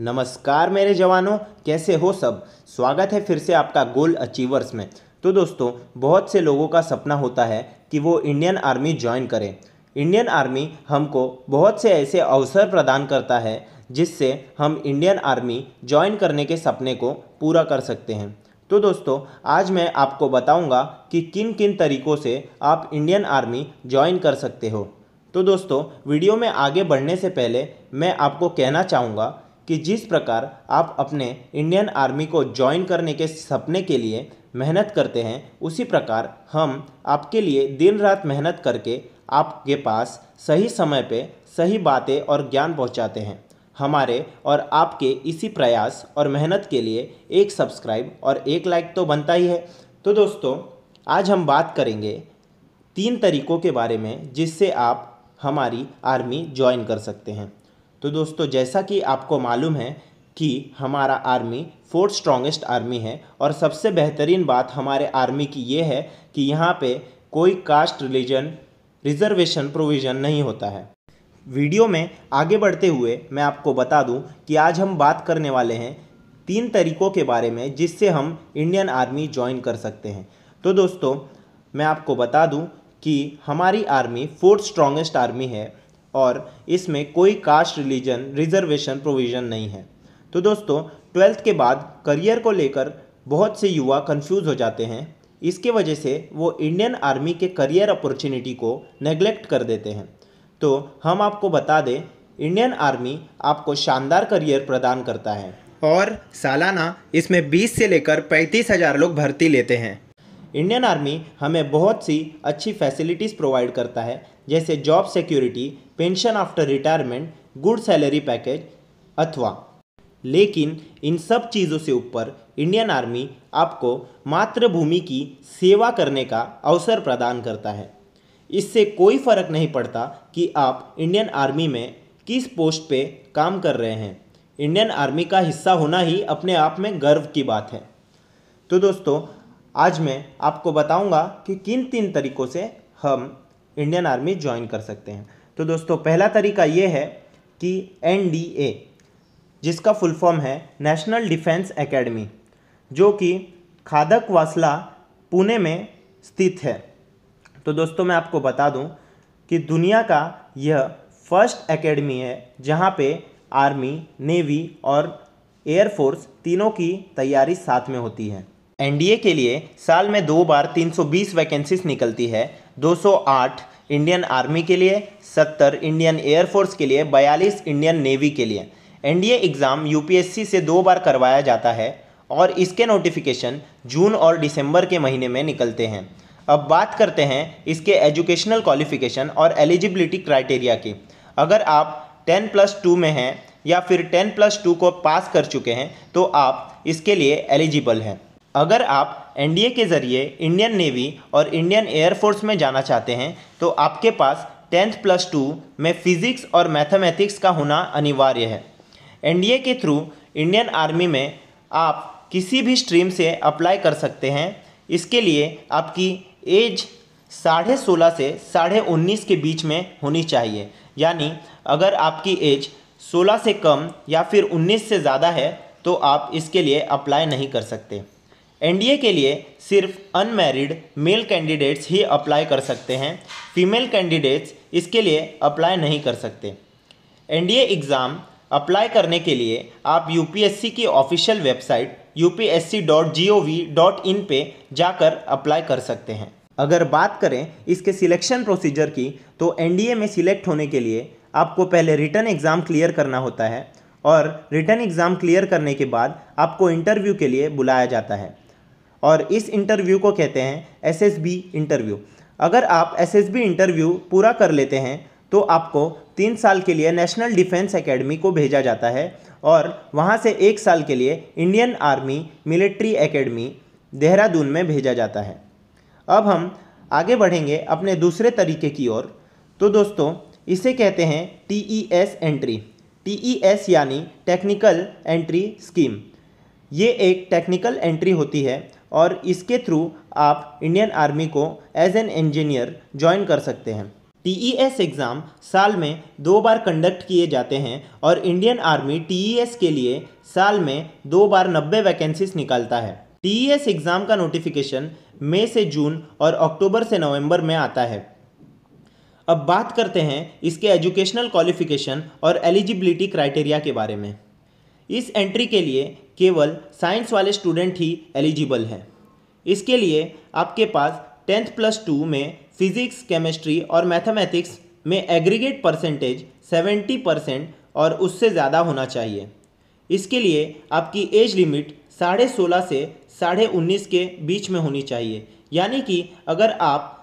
नमस्कार मेरे जवानों कैसे हो सब स्वागत है फिर से आपका गोल अचीवर्स में तो दोस्तों बहुत से लोगों का सपना होता है कि वो इंडियन आर्मी ज्वाइन करें इंडियन आर्मी हमको बहुत से ऐसे अवसर प्रदान करता है जिससे हम इंडियन आर्मी ज्वाइन करने के सपने को पूरा कर सकते हैं तो दोस्तों आज मैं आपको बताऊंगा कि किन किन तरीक़ों से आप इंडियन आर्मी ज्वाइन कर सकते हो तो दोस्तों वीडियो में आगे बढ़ने से पहले मैं आपको कहना चाहूँगा कि जिस प्रकार आप अपने इंडियन आर्मी को ज्वाइन करने के सपने के लिए मेहनत करते हैं उसी प्रकार हम आपके लिए दिन रात मेहनत करके आपके पास सही समय पे सही बातें और ज्ञान पहुंचाते हैं हमारे और आपके इसी प्रयास और मेहनत के लिए एक सब्सक्राइब और एक लाइक तो बनता ही है तो दोस्तों आज हम बात करेंगे तीन तरीक़ों के बारे में जिससे आप हमारी आर्मी ज्वाइन कर सकते हैं तो दोस्तों जैसा कि आपको मालूम है कि हमारा आर्मी फोर्थ स्ट्रॉन्गेस्ट आर्मी है और सबसे बेहतरीन बात हमारे आर्मी की ये है कि यहाँ पे कोई कास्ट रिलीजन रिजर्वेशन प्रोविज़न नहीं होता है वीडियो में आगे बढ़ते हुए मैं आपको बता दूं कि आज हम बात करने वाले हैं तीन तरीक़ों के बारे में जिससे हम इंडियन आर्मी ज्वाइन कर सकते हैं तो दोस्तों मैं आपको बता दूं कि हमारी आर्मी फोर्थ स्ट्रॉन्गेस्ट आर्मी है और इसमें कोई कास्ट रिलीजन रिजर्वेशन प्रोविज़न नहीं है तो दोस्तों ट्वेल्थ के बाद करियर को लेकर बहुत से युवा कंफ्यूज हो जाते हैं इसके वजह से वो इंडियन आर्मी के करियर अपॉर्चुनिटी को नेग्लेक्ट कर देते हैं तो हम आपको बता दें इंडियन आर्मी आपको शानदार करियर प्रदान करता है और सालाना इसमें 20 से लेकर पैंतीस हज़ार लोग भर्ती लेते हैं इंडियन आर्मी हमें बहुत सी अच्छी फैसिलिटीज़ प्रोवाइड करता है जैसे job security pension after retirement good salary package अथवा लेकिन इन सब चीज़ों से ऊपर इंडियन आर्मी आपको मातृभूमि की सेवा करने का अवसर प्रदान करता है इससे कोई फ़र्क नहीं पड़ता कि आप इंडियन आर्मी में किस पोस्ट पे काम कर रहे हैं इंडियन आर्मी का हिस्सा होना ही अपने आप में गर्व की बात है तो दोस्तों आज मैं आपको बताऊंगा कि किन तीन तरीक़ों से हम इंडियन आर्मी ज्वाइन कर सकते हैं तो दोस्तों पहला तरीका ये है कि एन जिसका फुल फॉर्म है नेशनल डिफेंस एकेडमी जो कि खादक वासला पुणे में स्थित है तो दोस्तों मैं आपको बता दूं कि दुनिया का यह फर्स्ट एकेडमी है जहां पे आर्मी नेवी और एयरफोर्स तीनों की तैयारी साथ में होती है एनडीए के लिए साल में दो बार 320 वैकेंसीज निकलती है 208 इंडियन आर्मी के लिए 70 इंडियन एयरफोर्स के लिए 42 इंडियन नेवी के लिए एनडीए एग्ज़ाम यूपीएससी से दो बार करवाया जाता है और इसके नोटिफिकेशन जून और दिसंबर के महीने में निकलते हैं अब बात करते हैं इसके एजुकेशनल क्वालिफिकेशन और एलिजिबिलिटी क्राइटेरिया की अगर आप टेन प्लस टू में हैं या फिर टेन प्लस टू को पास कर चुके हैं तो आप इसके लिए एलिजिबल हैं अगर आप एन के ज़रिए इंडियन नेवी और इंडियन एयरफोर्स में जाना चाहते हैं तो आपके पास टेंथ प्लस टू में फ़िज़िक्स और मैथमेटिक्स का होना अनिवार्य है एन के थ्रू इंडियन आर्मी में आप किसी भी स्ट्रीम से अप्लाई कर सकते हैं इसके लिए आपकी एज साढ़े सोलह से साढ़े उन्नीस के बीच में होनी चाहिए यानी अगर आपकी एज सोलह से कम या फिर उन्नीस से ज़्यादा है तो आप इसके लिए अप्लाई नहीं कर सकते एनडीए के लिए सिर्फ अनमैरिड मेल कैंडिडेट्स ही अप्लाई कर सकते हैं फीमेल कैंडिडेट्स इसके लिए अप्लाई नहीं कर सकते एनडीए एग्ज़ाम अप्लाई करने के लिए आप यूपीएससी की ऑफिशियल वेबसाइट upsc.gov.in पे जाकर अप्लाई कर सकते हैं अगर बात करें इसके सिलेक्शन प्रोसीजर की तो एनडीए में सिलेक्ट होने के लिए आपको पहले रिटर्न एग्ज़ाम क्लियर करना होता है और रिटर्न एग्ज़ाम क्लियर करने के बाद आपको इंटरव्यू के लिए बुलाया जाता है और इस इंटरव्यू को कहते हैं एसएसबी इंटरव्यू अगर आप एसएसबी इंटरव्यू पूरा कर लेते हैं तो आपको तीन साल के लिए नेशनल डिफेंस एकेडमी को भेजा जाता है और वहाँ से एक साल के लिए Indian army military academy Dehradun में भेजा जाता है अब हम आगे बढ़ेंगे अपने दूसरे तरीके की ओर तो दोस्तों इसे कहते हैं T E S entry T E S यानी टेक्निकल एंट्री स्कीम ये एक टेक्निकल एंट्री होती है और इसके थ्रू आप इंडियन आर्मी को एज एन इंजीनियर ज्वाइन कर सकते हैं टी एग्ज़ाम e साल में दो बार कंडक्ट किए जाते हैं और इंडियन आर्मी टी के लिए साल में दो बार नब्बे वैकेंसीज निकालता है टी एग्ज़ाम e का नोटिफिकेशन मई से जून और अक्टूबर से नवंबर में आता है अब बात करते हैं इसके एजुकेशनल क्वालिफिकेशन और एलिजिबिलिटी क्राइटेरिया के बारे में इस एंट्री के लिए केवल साइंस वाले स्टूडेंट ही एलिजिबल हैं इसके लिए आपके पास टेंथ प्लस टू में फिज़िक्स केमिस्ट्री और मैथमेटिक्स में एग्रीगेट परसेंटेज सेवेंटी परसेंट और उससे ज़्यादा होना चाहिए इसके लिए आपकी एज लिमिट साढ़े सोलह से साढ़े उन्नीस के बीच में होनी चाहिए यानी कि अगर आप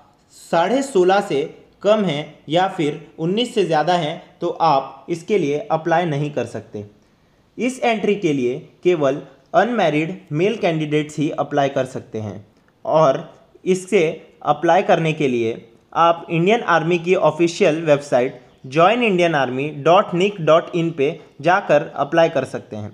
साढ़े सोलह से कम हैं या फिर उन्नीस से ज़्यादा हैं तो आप इसके लिए अप्लाई नहीं कर सकते इस एंट्री के लिए केवल अनमैरिड मेल कैंडिडेट्स ही अप्लाई कर सकते हैं और इससे अप्लाई करने के लिए आप इंडियन आर्मी की official website join Indian army dot nic dot in पर जाकर अप्लाई कर सकते हैं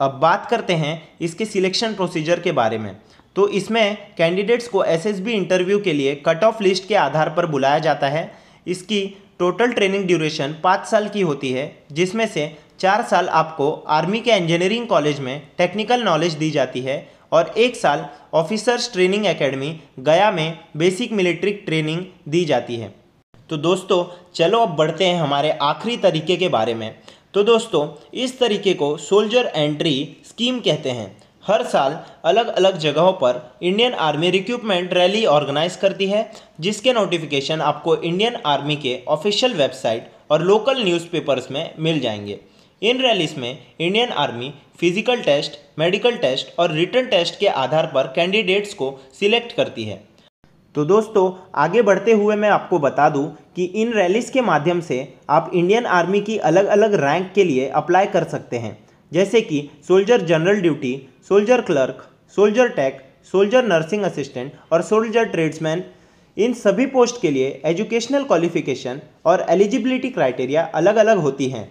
अब बात करते हैं इसके सिलेक्शन प्रोसीजर के बारे में तो इसमें कैंडिडेट्स को एसएसबी इंटरव्यू के लिए कट ऑफ लिस्ट के आधार पर बुलाया जाता है इसकी टोटल ट्रेनिंग ड्यूरेशन पाँच साल की होती है जिसमें से चार साल आपको आर्मी के इंजीनियरिंग कॉलेज में टेक्निकल नॉलेज दी जाती है और एक साल ऑफिसर्स ट्रेनिंग एकेडमी गया में बेसिक मिलिट्री ट्रेनिंग दी जाती है तो दोस्तों चलो अब बढ़ते हैं हमारे आखिरी तरीके के बारे में तो दोस्तों इस तरीके को सोल्जर एंट्री स्कीम कहते हैं हर साल अलग अलग जगहों पर Indian army recruitment rally organise करती है जिसके नोटिफिकेशन आपको इंडियन आर्मी के ऑफिशियल वेबसाइट और लोकल न्यूज़पेपर्स में मिल जाएंगे इन रैलीस में Indian army physical test medical test और रिटर्न टेस्ट के आधार पर कैंडिडेट्स को सिलेक्ट करती है तो दोस्तों आगे बढ़ते हुए मैं आपको बता दूं कि इन रैलीस के माध्यम से आप इंडियन आर्मी की अलग अलग रैंक के लिए अप्लाई कर सकते हैं जैसे कि soldier general duty soldier clerk soldier tech soldier nursing assistant और सोल्जर ट्रेड्समैन इन सभी पोस्ट के लिए एजुकेशनल क्वालिफिकेशन और एलिजिबिलिटी क्राइटेरिया अलग अलग होती हैं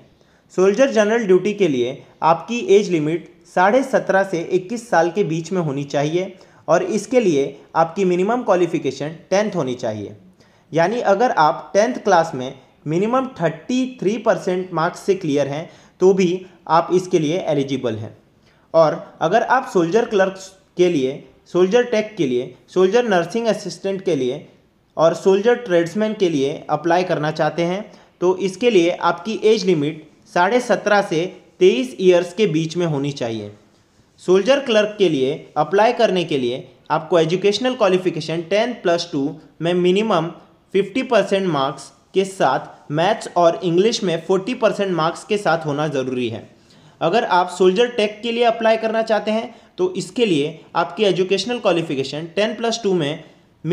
सोल्जर जनरल ड्यूटी के लिए आपकी एज लिमिट साढ़े सत्रह से इक्कीस साल के बीच में होनी चाहिए और इसके लिए आपकी मिनिमम क्वालिफिकेशन टेंथ होनी चाहिए यानी अगर आप टेंथ क्लास में minimum thirty three percent marks से क्लियर हैं तो भी आप इसके लिए एलिजिबल हैं और अगर आप सोल्जर क्लर्क के लिए सोल्जर टेक के लिए सोल्जर नर्सिंग असिस्टेंट के लिए और सोल्जर ट्रेड्समैन के लिए अप्लाई करना चाहते हैं तो इसके लिए आपकी एज लिमिट साढ़े सत्रह से तेईस ईयर्स के बीच में होनी चाहिए सोल्जर क्लर्क के लिए अप्लाई करने के लिए आपको educational qualification ten plus two में मिनिमम फिफ्टी परसेंट मार्क्स के साथ मैथ्स और इंग्लिश में 40 परसेंट मार्क्स के साथ होना ज़रूरी है अगर आप सोल्जर टेक के लिए अप्लाई करना चाहते हैं तो इसके लिए आपकी एजुकेशनल क्वालिफिकेशन 10 प्लस टू में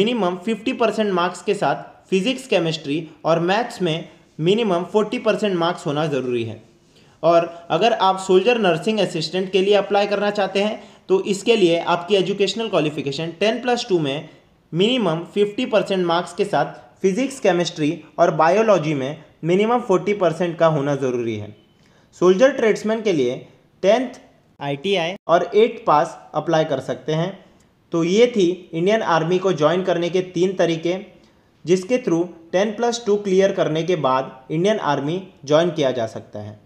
मिनिमम 50 परसेंट मार्क्स के साथ फिजिक्स केमिस्ट्री और मैथ्स में मिनिमम 40 परसेंट मार्क्स होना ज़रूरी है और अगर आप सोल्जर नर्सिंग असिस्टेंट के लिए अप्लाई करना चाहते हैं तो इसके लिए आपकी educational qualification ten plus two में मिनिमम फिफ्टी परसेंट मार्क्स के साथ फिजिक्स केमिस्ट्री और बायोलॉजी में मिनिमम 40 परसेंट का होना ज़रूरी है सोल्जर ट्रेड्समैन के लिए टेंथ आईटीआई और एट पास अप्लाई कर सकते हैं तो ये थी इंडियन आर्मी को ज्वाइन करने के तीन तरीके जिसके through ten plus two clear करने के बाद इंडियन आर्मी ज्वाइन किया जा सकता है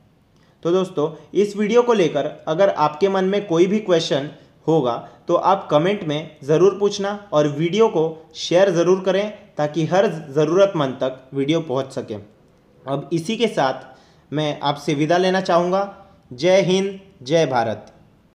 तो दोस्तों इस वीडियो को लेकर अगर आपके मन में कोई भी क्वेश्चन होगा तो आप कमेंट में ज़रूर पूछना और वीडियो को शेयर ज़रूर करें ताकि हर ज़रूरतमंद तक वीडियो पहुंच सके अब इसी के साथ मैं आपसे विदा लेना चाहूँगा जय हिंद जय भारत